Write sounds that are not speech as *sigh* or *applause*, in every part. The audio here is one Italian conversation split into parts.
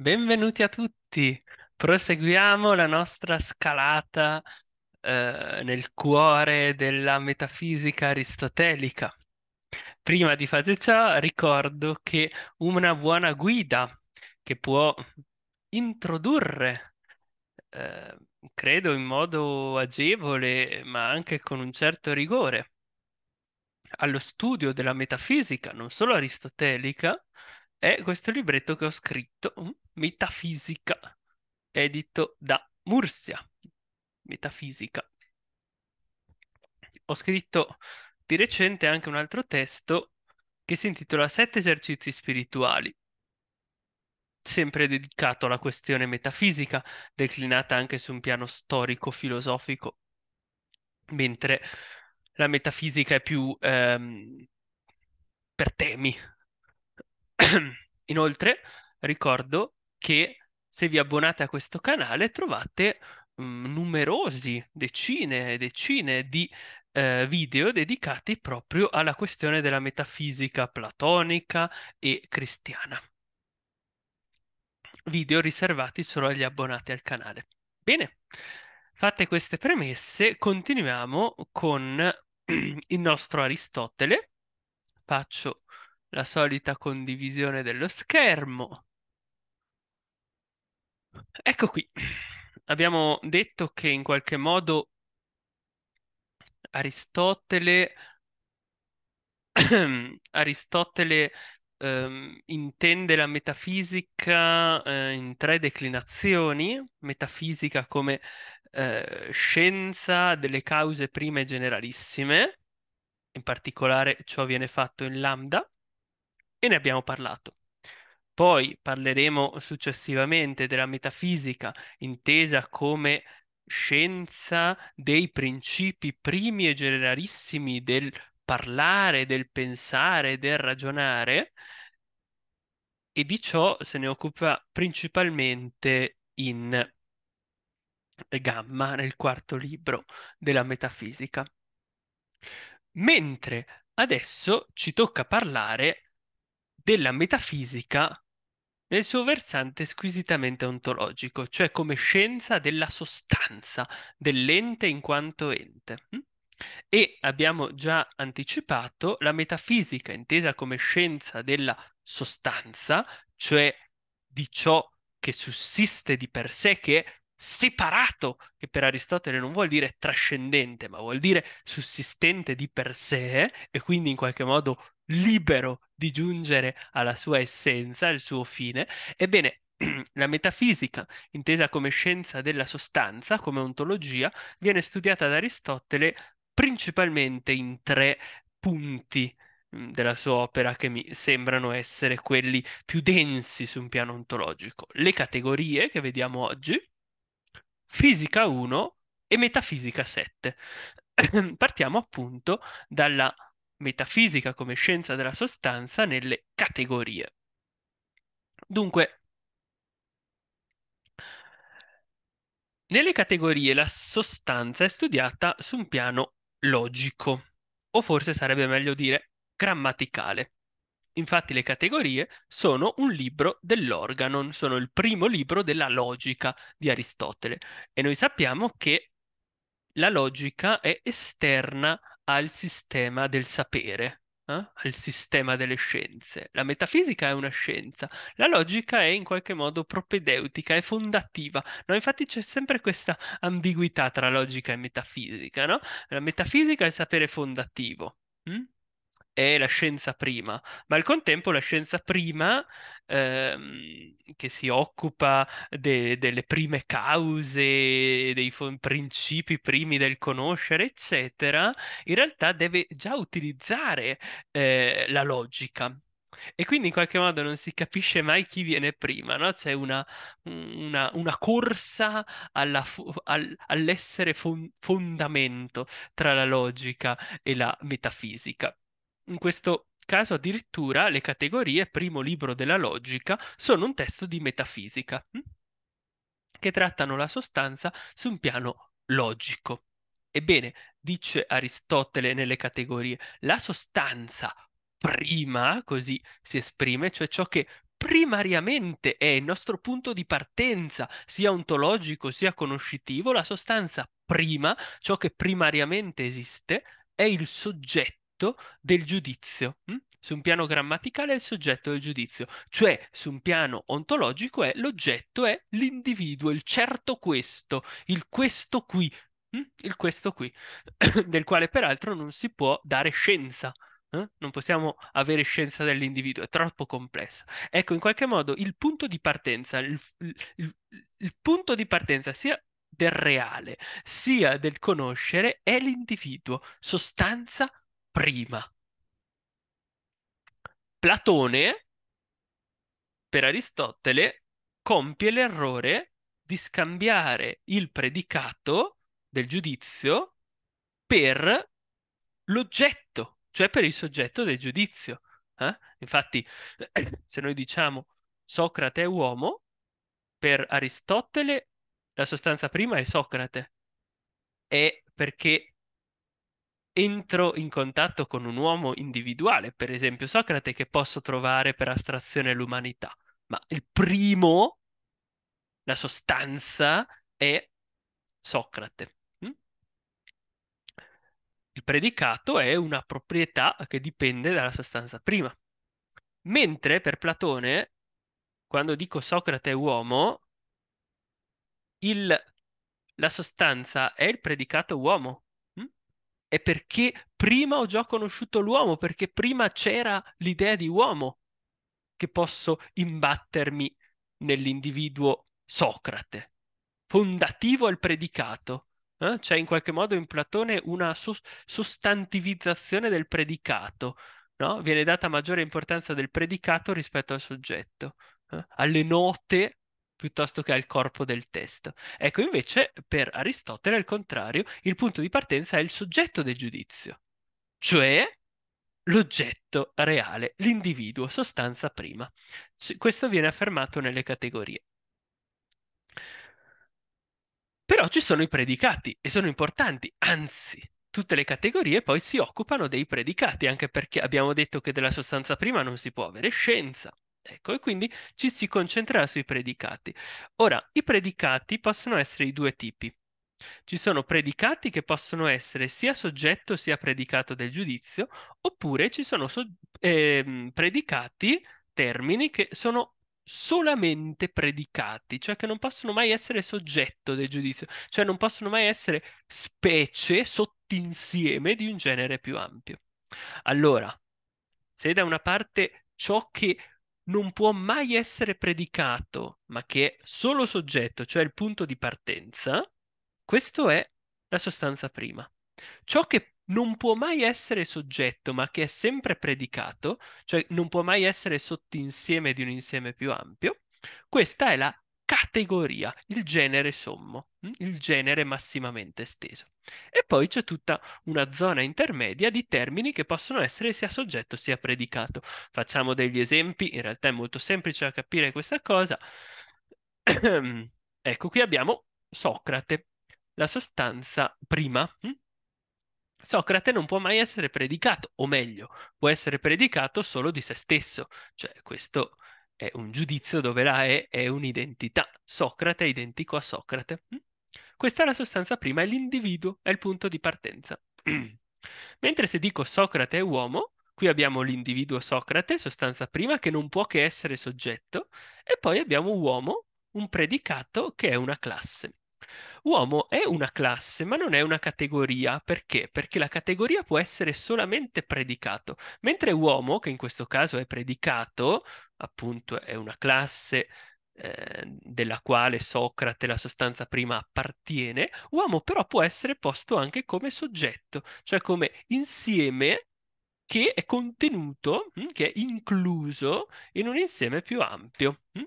Benvenuti a tutti. Proseguiamo la nostra scalata eh, nel cuore della metafisica aristotelica. Prima di fare ciò, ricordo che una buona guida che può introdurre, eh, credo in modo agevole, ma anche con un certo rigore, allo studio della metafisica, non solo aristotelica, è questo libretto che ho scritto, mm, Metafisica, edito da Mursia. Metafisica. Ho scritto di recente anche un altro testo che si intitola Sette esercizi spirituali, sempre dedicato alla questione metafisica, declinata anche su un piano storico-filosofico, mentre la metafisica è più ehm, per temi, *clears throat* Inoltre ricordo che se vi abbonate a questo canale trovate mh, mm, numerosi, decine e decine di eh, video dedicati proprio alla questione della metafisica platonica e cristiana. Video riservati solo agli abbonati al canale. Bene, fatte queste premesse, continuiamo con *clears throat* il nostro Aristotele. Faccio la solita condivisione dello schermo. Ecco qui, abbiamo detto che in qualche modo Aristotele, *clears throat* Aristotele ehm, intende la metafisica eh, in tre declinazioni, metafisica come eh, scienza delle cause prime generalissime, in particolare ciò viene fatto in lambda, e ne abbiamo parlato. Poi parleremo successivamente della metafisica intesa come scienza dei principi primi e generalissimi del parlare, del pensare, del ragionare e di ciò se ne occupa principalmente in Gamma nel quarto libro della metafisica. Mentre adesso ci tocca parlare della metafisica nel suo versante squisitamente ontologico, cioè come scienza della sostanza, dell'ente in quanto ente. Hm? E abbiamo già anticipato la metafisica intesa come scienza della sostanza, cioè di ciò che sussiste di per sé, che è separato, che per Aristotele non vuol dire trascendente, ma vuol dire sussistente di per sé e quindi in qualche modo libero di giungere alla sua essenza, al suo fine. Ebbene, *clears throat* la metafisica, intesa come scienza della sostanza, come ontologia, viene studiata da Aristotele principalmente in tre punti mm, della sua opera che mi sembrano essere quelli più densi su un piano ontologico. Le categorie che vediamo oggi, fisica 1 e metafisica 7. *clears throat* Partiamo appunto dalla metafisica come scienza della sostanza nelle categorie. Dunque, nelle categorie la sostanza è studiata su un piano logico, o forse sarebbe meglio dire grammaticale. Infatti le categorie sono un libro dell'organon, sono il primo libro della logica di Aristotele e noi sappiamo che la logica è esterna al sistema del sapere, eh? al sistema delle scienze. La metafisica è una scienza, la logica è in qualche modo propedeutica, è fondativa. No? Infatti c'è sempre questa ambiguità tra logica e metafisica. No? La metafisica è il sapere fondativo. Hm? è la scienza prima, ma al contempo la scienza prima ehm, che si occupa de- delle prime cause, dei fo- principi primi del conoscere, eccetera, in realtà deve già utilizzare eh, la logica. E quindi in qualche modo non si capisce mai chi viene prima, no? C'è una, una, una corsa alla, al, all'essere fon- fondamento tra la logica e la metafisica. In questo caso addirittura le categorie primo libro della logica sono un testo di metafisica mm? che trattano la sostanza su un piano logico. Ebbene, dice Aristotele nelle categorie, la sostanza prima, così si esprime, cioè ciò che primariamente è il nostro punto di partenza, sia ontologico sia conoscitivo, la sostanza prima, ciò che primariamente esiste, è il soggetto soggetto del giudizio. Mh? Mm? Su un piano grammaticale è il soggetto del giudizio, cioè su un piano ontologico è l'oggetto, è l'individuo, il certo questo, il questo qui, mh? Mm? il questo qui, *coughs* del quale peraltro non si può dare scienza. Eh? Non possiamo avere scienza dell'individuo, è troppo complessa. Ecco, in qualche modo il punto di partenza, il, il, il punto di partenza sia del reale, sia del conoscere, è l'individuo, sostanza prima. Platone, per Aristotele, compie l'errore di scambiare il predicato del giudizio per l'oggetto, cioè per il soggetto del giudizio. Eh? Infatti, *clears throat* se noi diciamo Socrate è uomo, per Aristotele la sostanza prima è Socrate, è perché entro in contatto con un uomo individuale, per esempio Socrate, che posso trovare per astrazione l'umanità. Ma il primo, la sostanza, è Socrate. Hm? Il predicato è una proprietà che dipende dalla sostanza prima. Mentre per Platone, quando dico Socrate è uomo, il, la sostanza è il predicato uomo, è perché prima ho già conosciuto l'uomo, perché prima c'era l'idea di uomo che posso imbattermi nell'individuo Socrate. Fondativo al predicato. Eh? C'è in qualche modo in Platone una sostantivizzazione del predicato. No? Viene data maggiore importanza del predicato rispetto al soggetto, eh? alle note piuttosto che al corpo del testo. Ecco, invece, per Aristotele, al contrario, il punto di partenza è il soggetto del giudizio, cioè l'oggetto reale, l'individuo, sostanza prima. Questo viene affermato nelle categorie. Però ci sono i predicati e sono importanti, anzi, tutte le categorie poi si occupano dei predicati, anche perché abbiamo detto che della sostanza prima non si può avere scienza, Ecco, e quindi ci si concentrerà sui predicati. Ora, i predicati possono essere di due tipi. Ci sono predicati che possono essere sia soggetto sia predicato del giudizio, oppure ci sono so- eh, predicati, termini che sono solamente predicati, cioè che non possono mai essere soggetto del giudizio, cioè non possono mai essere specie sottinsieme di un genere più ampio. Allora, se da una parte ciò che non può mai essere predicato, ma che è solo soggetto, cioè il punto di partenza, questo è la sostanza prima. Ciò che non può mai essere soggetto, ma che è sempre predicato, cioè non può mai essere sottinsieme di un insieme più ampio, questa è la categoria, il genere sommo, hm? il genere massimamente esteso. E poi c'è tutta una zona intermedia di termini che possono essere sia soggetto sia predicato. Facciamo degli esempi, in realtà è molto semplice da capire questa cosa. *clears throat* ecco, qui abbiamo Socrate, la sostanza prima. Hm? Socrate non può mai essere predicato, o meglio, può essere predicato solo di se stesso, cioè questo è un giudizio dove la E è un'identità. Socrate è identico a Socrate. Mm? Questa è la sostanza prima, è l'individuo, è il punto di partenza. *clears throat* Mentre se dico Socrate è uomo, qui abbiamo l'individuo Socrate, sostanza prima, che non può che essere soggetto, e poi abbiamo uomo, un predicato che è una classe. Uomo è una classe, ma non è una categoria. Perché? Perché la categoria può essere solamente predicato, mentre uomo, che in questo caso è predicato, appunto è una classe eh, della quale Socrate, la sostanza prima, appartiene, uomo però può essere posto anche come soggetto, cioè come insieme che è contenuto, hm, che è incluso in un insieme più ampio. Hm?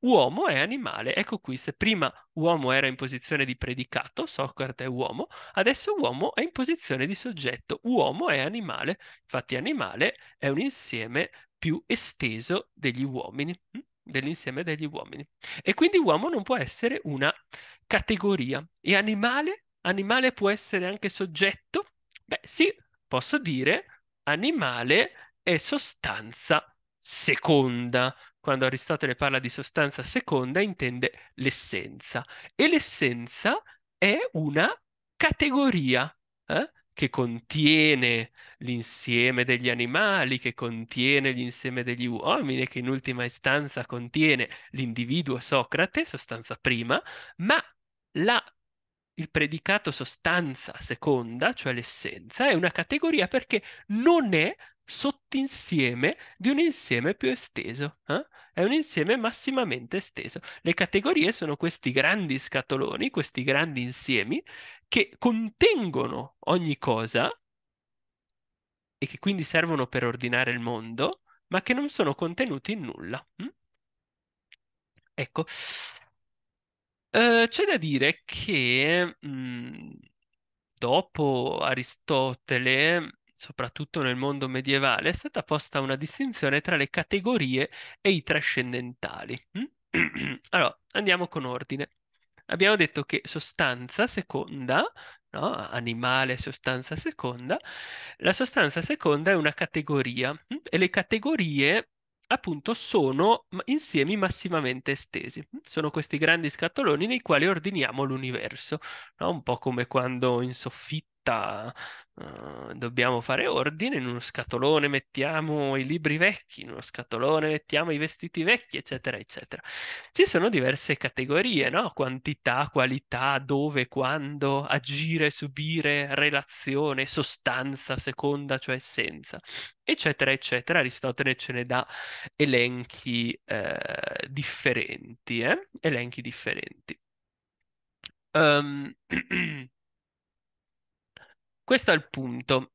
uomo è animale. Ecco qui, se prima uomo era in posizione di predicato, Socrate è uomo, adesso uomo è in posizione di soggetto, uomo è animale, infatti animale è un insieme più esteso degli uomini, mm, dell'insieme degli uomini. E quindi uomo non può essere una categoria. E animale? Animale può essere anche soggetto? Beh sì, posso dire animale è sostanza seconda, quando Aristotele parla di sostanza seconda, intende l'essenza. E l'essenza è una categoria eh? che contiene l'insieme degli animali, che contiene l'insieme degli uomini, che in ultima istanza contiene l'individuo Socrate, sostanza prima, ma la il predicato sostanza seconda, cioè l'essenza, è una categoria perché non è sottinsieme di un insieme più esteso. Eh? È un insieme massimamente esteso. Le categorie sono questi grandi scatoloni, questi grandi insiemi che contengono ogni cosa e che quindi servono per ordinare il mondo, ma che non sono contenuti in nulla. Hm? Ecco, eh, c'è da dire che mh, mhmm, dopo Aristotele soprattutto nel mondo medievale, è stata posta una distinzione tra le categorie e i trascendentali. Mm? *clears throat* allora, andiamo con ordine. Abbiamo detto che sostanza seconda, no? animale, sostanza seconda, la sostanza seconda è una categoria mm? e le categorie appunto sono insiemi massimamente estesi. Mm? Sono questi grandi scatoloni nei quali ordiniamo l'universo, no? un po' come quando in soffitto fretta, uh, eh, dobbiamo fare ordine, in uno scatolone mettiamo i libri vecchi, in uno scatolone mettiamo i vestiti vecchi, eccetera, eccetera. Ci sono diverse categorie, no? Quantità, qualità, dove, quando, agire, subire, relazione, sostanza, seconda, cioè essenza, eccetera, eccetera. Aristotele ce ne dà elenchi eh, differenti, eh? elenchi differenti. Um, *clears throat* Questo è il punto.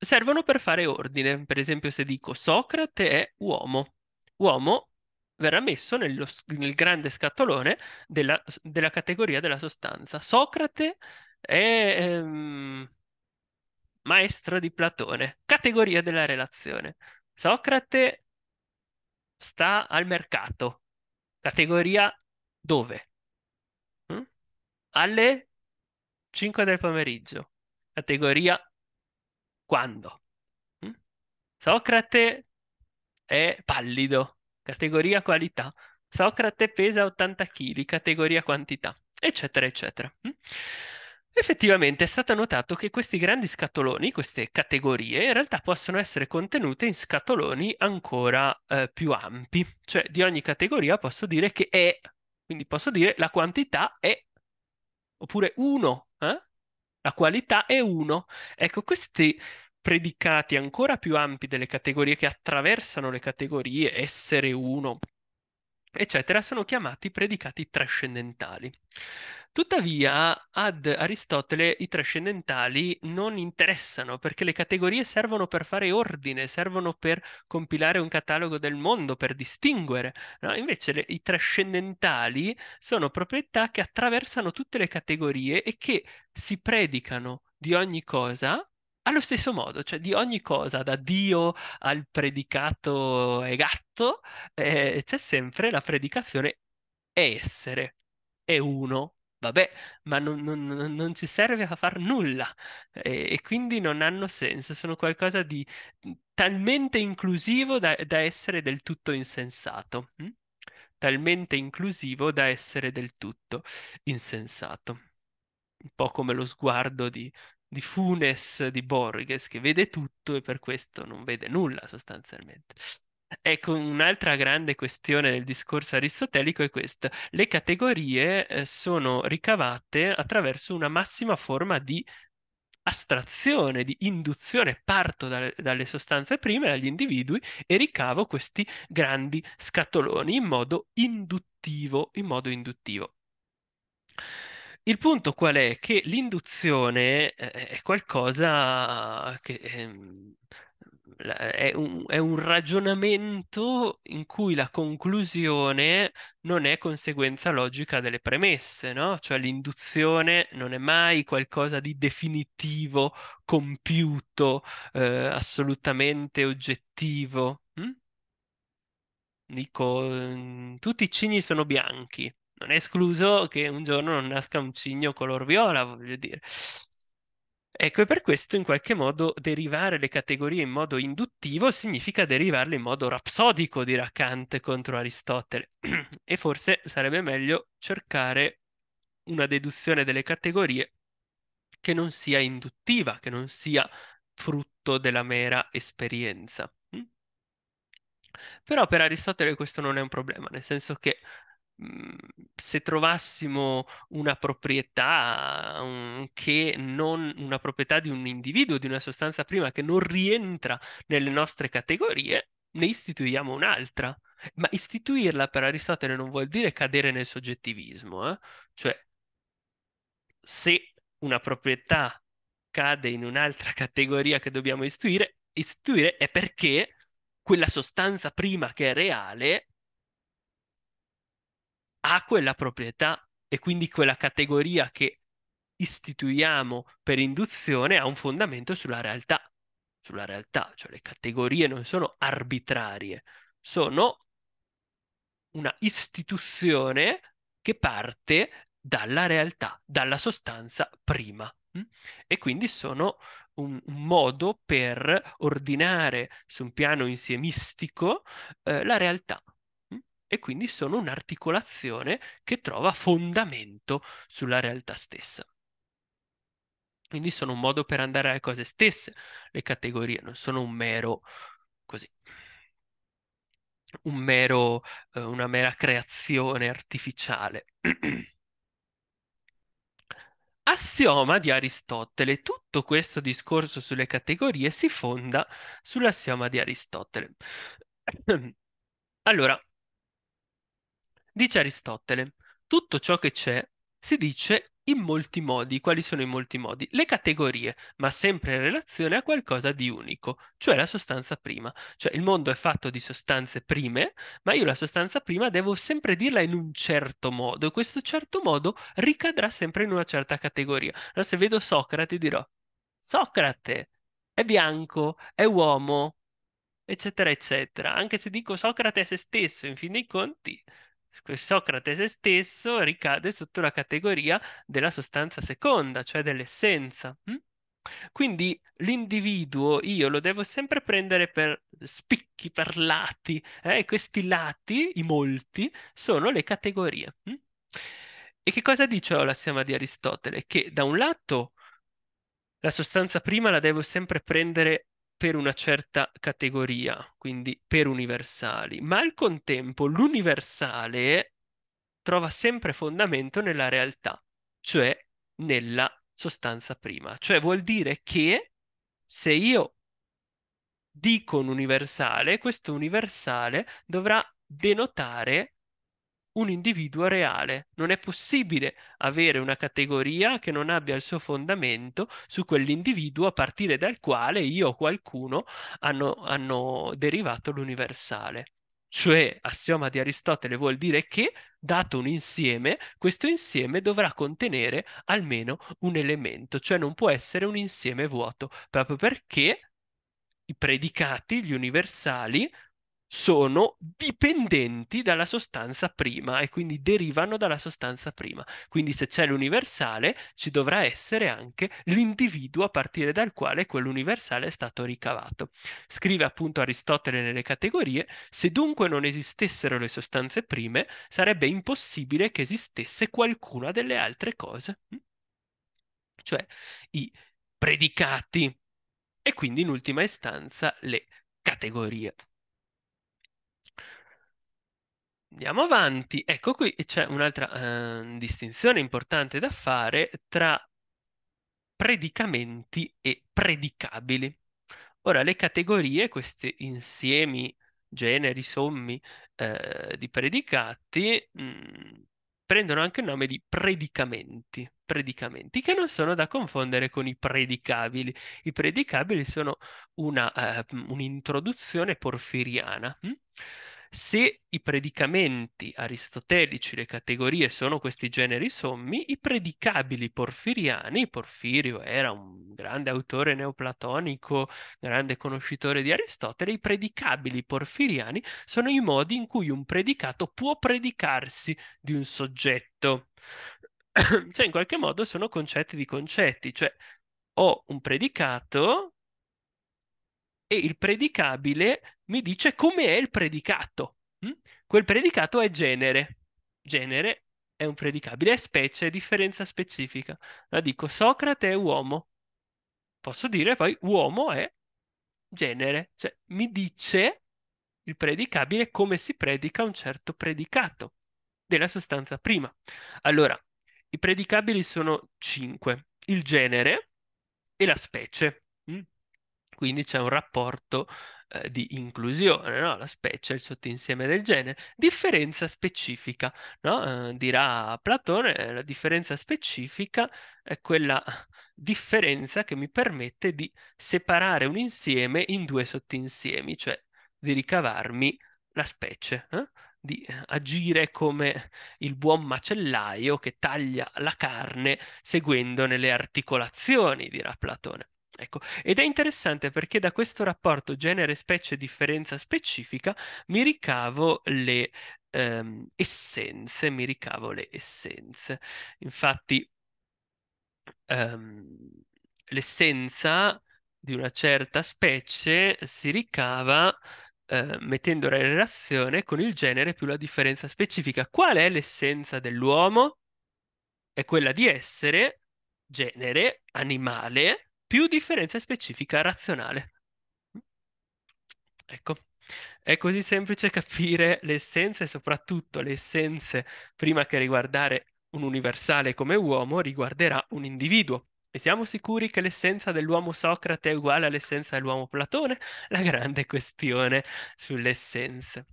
Servono per fare ordine, per esempio se dico Socrate è uomo, uomo verrà messo nello, nel grande scatolone della, della, categoria della sostanza. Socrate è ehm, maestro di Platone, categoria della relazione. Socrate sta al mercato, categoria dove? Mm? Alle 5 del pomeriggio categoria quando. Mm? Socrate è pallido, categoria qualità. Socrate pesa 80 kg, categoria quantità, eccetera, eccetera. Mm? Effettivamente è stato notato che questi grandi scatoloni, queste categorie, in realtà possono essere contenute in scatoloni ancora eh, più ampi, cioè di ogni categoria posso dire che è, quindi posso dire la quantità è, oppure 1 la qualità è uno. Ecco, questi predicati ancora più ampi delle categorie che attraversano le categorie, essere uno, eccetera, sono chiamati predicati trascendentali. Tuttavia, ad Aristotele i trascendentali non interessano perché le categorie servono per fare ordine, servono per compilare un catalogo del mondo, per distinguere. No? Invece le, i trascendentali sono proprietà che attraversano tutte le categorie e che si predicano di ogni cosa allo stesso modo, cioè di ogni cosa, da Dio al predicato e gatto, eh, c'è sempre la predicazione è essere, è uno, vabbè, ma non, non, non, ci serve a far nulla e, e, quindi non hanno senso, sono qualcosa di mhmm, talmente inclusivo da, da essere del tutto insensato, hm? talmente inclusivo da essere del tutto insensato. Un po' come lo sguardo di, di Funes di Borges che vede tutto e per questo non vede nulla sostanzialmente. Ecco, un'altra grande questione del discorso aristotelico è questa. Le categorie eh, sono ricavate attraverso una massima forma di astrazione, di induzione, parto da, dalle sostanze prime, dagli individui e ricavo questi grandi scatoloni in modo induttivo, in modo induttivo. Il punto qual è? Che l'induzione eh, è qualcosa che... Eh, è un, è un, ragionamento in cui la conclusione non è conseguenza logica delle premesse, no? Cioè l'induzione non è mai qualcosa di definitivo, compiuto, eh, assolutamente oggettivo. Hm? Dico, mm, tutti i cigni sono bianchi, non è escluso che un giorno non nasca un cigno color viola, voglio dire. Ecco, e per questo in qualche modo derivare le categorie in modo induttivo significa derivarle in modo rapsodico, dirà Kant contro Aristotele. *clears throat* e forse sarebbe meglio cercare una deduzione delle categorie che non sia induttiva, che non sia frutto della mera esperienza. Hm? Però per Aristotele questo non è un problema, nel senso che Mhmm, se trovassimo una proprietà un, che non una proprietà di un individuo, di una sostanza prima che non rientra nelle nostre categorie, ne istituiamo un'altra. Ma istituirla per Aristotele non vuol dire cadere nel soggettivismo, eh? cioè se una proprietà cade in un'altra categoria che dobbiamo istituire, istituire è perché quella sostanza prima che è reale ha quella proprietà e quindi quella categoria che istituiamo per induzione ha un fondamento sulla realtà, sulla realtà, cioè le categorie non sono arbitrarie, sono una istituzione che parte dalla realtà, dalla sostanza prima mm? e quindi sono un modo per ordinare su un piano insiemistico eh, la realtà, e quindi sono un'articolazione che trova fondamento sulla realtà stessa. Quindi sono un modo per andare alle cose stesse, le categorie non sono un mero così un mero, eh, una mera creazione artificiale. *clears throat* Assioma di Aristotele. Tutto questo discorso sulle categorie si fonda sull'assioma di Aristotele. *clears throat* allora, Dice Aristotele, tutto ciò che c'è si dice in molti modi. Quali sono i molti modi? Le categorie, ma sempre in relazione a qualcosa di unico, cioè la sostanza prima. Cioè il mondo è fatto di sostanze prime, ma io la sostanza prima devo sempre dirla in un certo modo e questo certo modo ricadrà sempre in una certa categoria. Allora, se vedo Socrate dirò Socrate è bianco, è uomo, eccetera, eccetera. Anche se dico Socrate a se stesso, in fin dei conti Socrate se stesso ricade sotto la categoria della sostanza seconda, cioè dell'essenza. Mm? Quindi l'individuo io lo devo sempre prendere per spicchi, per lati, eh? questi lati, i molti, sono le categorie. Mm? E che cosa dice la l'assioma di Aristotele? Che da un lato la sostanza prima la devo sempre prendere per una certa categoria, quindi per universali, ma al contempo l'universale trova sempre fondamento nella realtà, cioè nella sostanza prima. Cioè vuol dire che se io dico un universale, questo universale dovrà denotare un individuo reale. Non è possibile avere una categoria che non abbia il suo fondamento su quell'individuo a partire dal quale io o qualcuno hanno, hanno derivato l'universale. Cioè, assioma di Aristotele vuol dire che, dato un insieme, questo insieme dovrà contenere almeno un elemento, cioè non può essere un insieme vuoto, proprio perché i predicati, gli universali, sono dipendenti dalla sostanza prima e quindi derivano dalla sostanza prima. Quindi se c'è l'universale ci dovrà essere anche l'individuo a partire dal quale quell'universale è stato ricavato. Scrive appunto Aristotele nelle categorie, se dunque non esistessero le sostanze prime, sarebbe impossibile che esistesse qualcuna delle altre cose, mm? cioè i predicati e quindi in ultima istanza le categorie. Andiamo avanti. Ecco qui c'è un'altra eh, distinzione importante da fare tra predicamenti e predicabili. Ora, le categorie, questi insiemi, generi, sommi eh, di predicati, mh, mm, prendono anche il nome di predicamenti, predicamenti che non sono da confondere con i predicabili. I predicabili sono una, eh, un'introduzione porfiriana. Hm? Se i predicamenti aristotelici, le categorie sono questi generi sommi, i predicabili porfiriani, Porfirio era un grande autore neoplatonico, grande conoscitore di Aristotele, i predicabili porfiriani sono i modi in cui un predicato può predicarsi di un soggetto. *clears throat* cioè, in qualche modo sono concetti di concetti, cioè ho un predicato e il predicabile mi dice come è il predicato. Hm? Quel predicato è genere. Genere è un predicabile, è specie, è differenza specifica. La dico Socrate è uomo. Posso dire poi uomo è genere, cioè mi dice il predicabile come si predica un certo predicato della sostanza prima. Allora, i predicabili sono cinque, il genere e la specie quindi c'è un rapporto eh, di inclusione, no? la specie è il sottoinsieme del genere. Differenza specifica, no? eh, dirà Platone, la differenza specifica è quella differenza che mi permette di separare un insieme in due sottoinsiemi, cioè di ricavarmi la specie. Eh? di agire come il buon macellaio che taglia la carne seguendone le articolazioni, dirà Platone. Ecco, ed è interessante perché da questo rapporto genere-specie-differenza specifica mi ricavo le ehm, essenze, mi ricavo le essenze. Infatti, ehm, l'essenza di una certa specie si ricava eh, mettendola in relazione con il genere più la differenza specifica. Qual è l'essenza dell'uomo? È quella di essere genere animale più differenza specifica razionale. Ecco, è così semplice capire le essenze, soprattutto le essenze, prima che riguardare un universale come uomo, riguarderà un individuo. E siamo sicuri che l'essenza dell'uomo Socrate è uguale all'essenza dell'uomo Platone? La grande questione sulle essenze.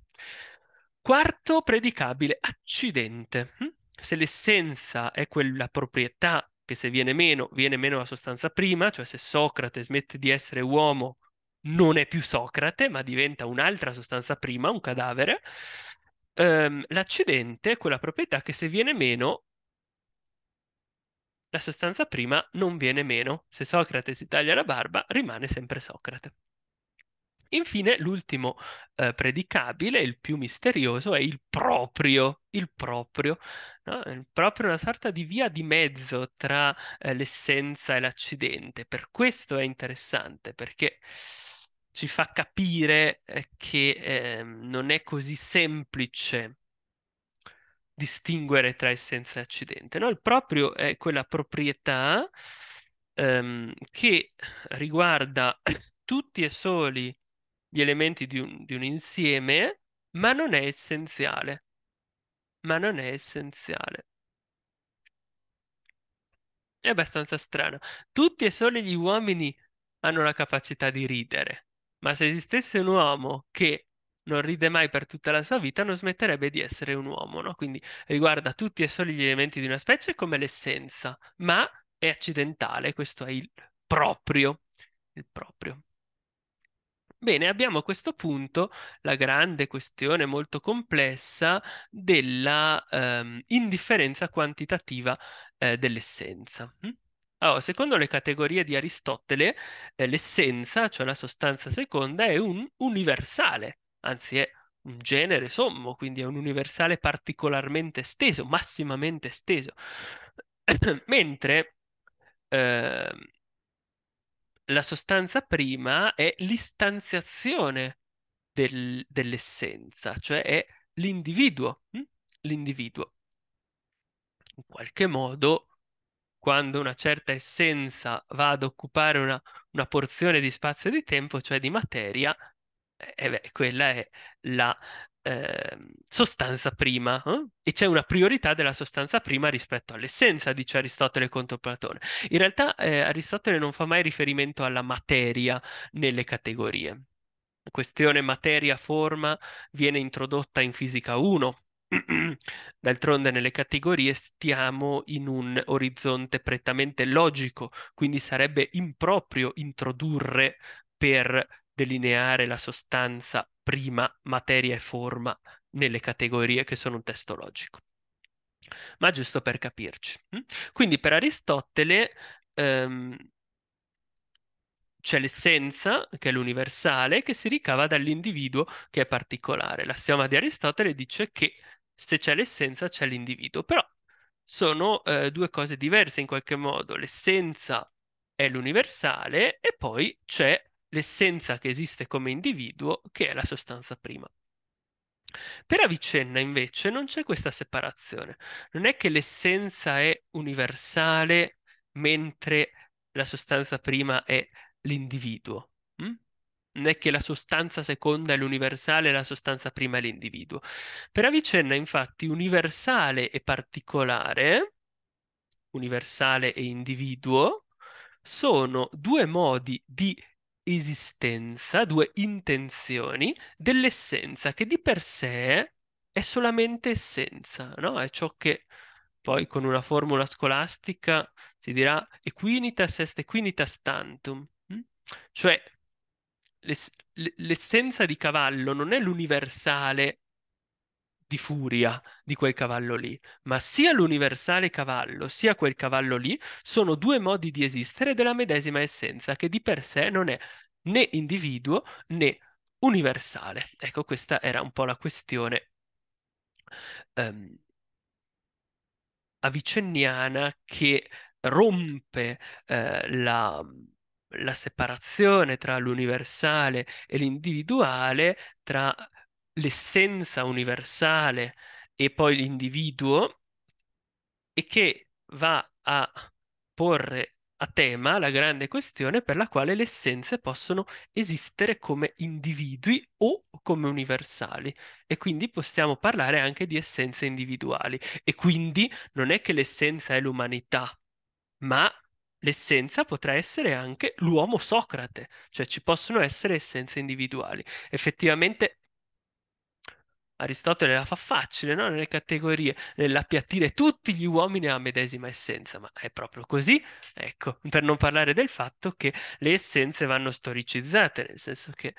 Quarto predicabile, accidente. Hm? Se l'essenza è quella proprietà che se viene meno, viene meno la sostanza prima, cioè se Socrate smette di essere uomo, non è più Socrate, ma diventa un'altra sostanza prima, un cadavere. Um, ehm, l'accedente è quella proprietà che se viene meno, la sostanza prima non viene meno. Se Socrate si taglia la barba, rimane sempre Socrate. Infine, l'ultimo eh, predicabile, il più misterioso, è il proprio, il proprio, no? il proprio è una sorta di via di mezzo tra eh, l'essenza e l'accidente. Per questo è interessante, perché ci fa capire eh, che ehm, non è così semplice distinguere tra essenza e accidente. No? Il proprio è quella proprietà ehm, che riguarda tutti e soli gli elementi di un, di un insieme, ma non è essenziale. Ma non è essenziale. È abbastanza strano. Tutti e solo gli uomini hanno la capacità di ridere, ma se esistesse un uomo che non ride mai per tutta la sua vita, non smetterebbe di essere un uomo, no? Quindi riguarda tutti e soli gli elementi di una specie come l'essenza, ma è accidentale, questo è il proprio, il proprio. Bene, abbiamo a questo punto la grande questione molto complessa della ehm, indifferenza quantitativa eh, dell'essenza. Mm? Allora, secondo le categorie di Aristotele, eh, l'essenza, cioè la sostanza seconda, è un universale, anzi è un genere sommo, quindi è un universale particolarmente esteso, massimamente esteso. *clears throat* Mentre eh, la sostanza prima è l'istanziazione del, dell'essenza, cioè è l'individuo, hm? l'individuo. In qualche modo, quando una certa essenza va ad occupare una, una porzione di spazio e di tempo, cioè di materia, eh, eh beh, quella è la eh, sostanza prima eh? e c'è una priorità della sostanza prima rispetto all'essenza, dice Aristotele contro Platone. In realtà eh, Aristotele non fa mai riferimento alla materia nelle categorie. La questione materia-forma viene introdotta in fisica 1. *clears throat* D'altronde nelle categorie stiamo in un orizzonte prettamente logico, quindi sarebbe improprio introdurre per delineare la sostanza prima materia e forma nelle categorie che sono un testo logico. Ma giusto per capirci. Mm? Quindi per Aristotele ehm, c'è l'essenza, che è l'universale, che si ricava dall'individuo che è particolare. L'assioma di Aristotele dice che se c'è l'essenza c'è l'individuo, però sono eh, due cose diverse in qualche modo. L'essenza è l'universale e poi c'è l'essenza che esiste come individuo, che è la sostanza prima. Per Avicenna invece non c'è questa separazione, non è che l'essenza è universale mentre la sostanza prima è l'individuo. Hm? Non è che la sostanza seconda è l'universale e la sostanza prima è l'individuo. Per Avicenna infatti universale e particolare, universale e individuo, sono due modi di esistenza, due intenzioni dell'essenza che di per sé è solamente essenza, no? È ciò che poi con una formula scolastica si dirà equinitas est equinitas tantum, hm? cioè l'essenza di cavallo non è l'universale di furia di quel cavallo lì, ma sia l'universale cavallo sia quel cavallo lì sono due modi di esistere della medesima essenza che di per sé non è né individuo né universale. Ecco, questa era un po' la questione ehm, avicenniana che rompe eh, la, la separazione tra l'universale e l'individuale, tra l'essenza universale e poi l'individuo e che va a porre a tema la grande questione per la quale le essenze possono esistere come individui o come universali e quindi possiamo parlare anche di essenze individuali e quindi non è che l'essenza è l'umanità ma l'essenza potrà essere anche l'uomo Socrate, cioè ci possono essere essenze individuali. Effettivamente Aristotele la fa facile, no? nelle categorie, nell'appiattire tutti gli uomini a medesima essenza, ma è proprio così, ecco, per non parlare del fatto che le essenze vanno storicizzate, nel senso che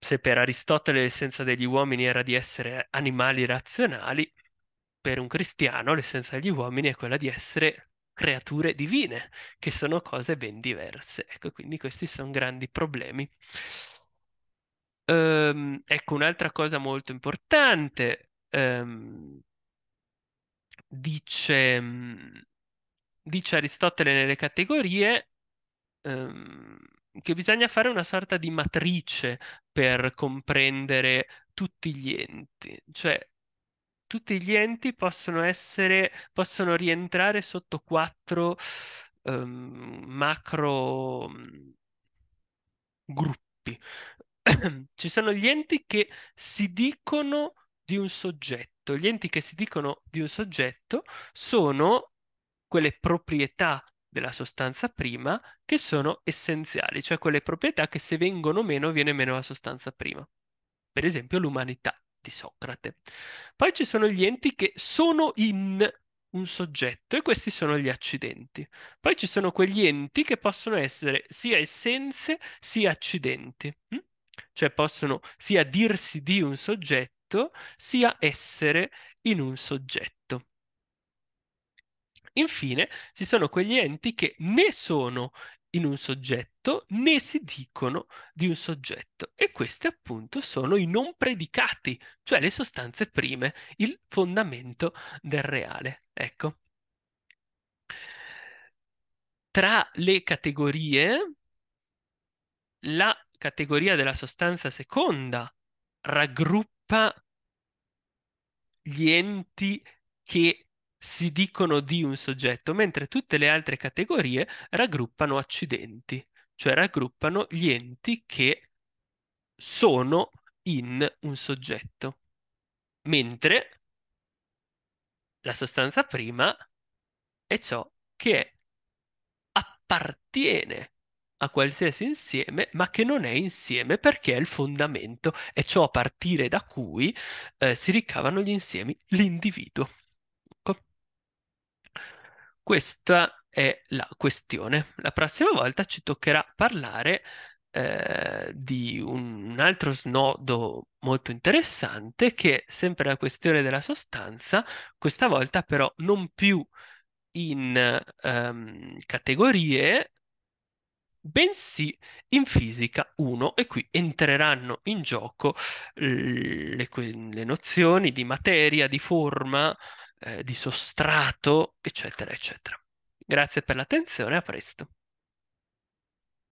se per Aristotele l'essenza degli uomini era di essere animali razionali, per un cristiano l'essenza degli uomini è quella di essere creature divine, che sono cose ben diverse. Ecco, quindi questi sono grandi problemi. Um, ecco, un'altra cosa molto importante, um, dice, mhmm, dice, Aristotele nelle categorie, um, che bisogna fare una sorta di matrice per comprendere tutti gli enti, cioè tutti gli enti possono essere, possono rientrare sotto quattro macro mhmm, gruppi. *clears throat* ci sono gli enti che si dicono di un soggetto. Gli enti che si dicono di un soggetto sono quelle proprietà della sostanza prima che sono essenziali, cioè quelle proprietà che se vengono meno viene meno la sostanza prima. Per esempio l'umanità di Socrate. Poi ci sono gli enti che sono in un soggetto e questi sono gli accidenti. Poi ci sono quegli enti che possono essere sia essenze sia accidenti. Hm? cioè possono sia dirsi di un soggetto, sia essere in un soggetto. Infine, ci sono quegli enti che né sono in un soggetto né si dicono di un soggetto e questi appunto sono i non predicati, cioè le sostanze prime, il fondamento del reale. Ecco. Tra le categorie la categoria della sostanza seconda raggruppa gli enti che si dicono di un soggetto, mentre tutte le altre categorie raggruppano accidenti, cioè raggruppano gli enti che sono in un soggetto, mentre la sostanza prima è ciò che appartiene a qualsiasi insieme, ma che non è insieme perché è il fondamento, è ciò a partire da cui eh, si ricavano gli insiemi, l'individuo. Ecco. Questa è la questione. La prossima volta ci toccherà parlare eh, di un, un altro snodo molto interessante che è sempre la questione della sostanza, questa volta però non più in um, categorie bensì in fisica 1 e qui entreranno in gioco le, le nozioni di materia, di forma, eh, di sostrato, eccetera, eccetera. Grazie per l'attenzione, a presto.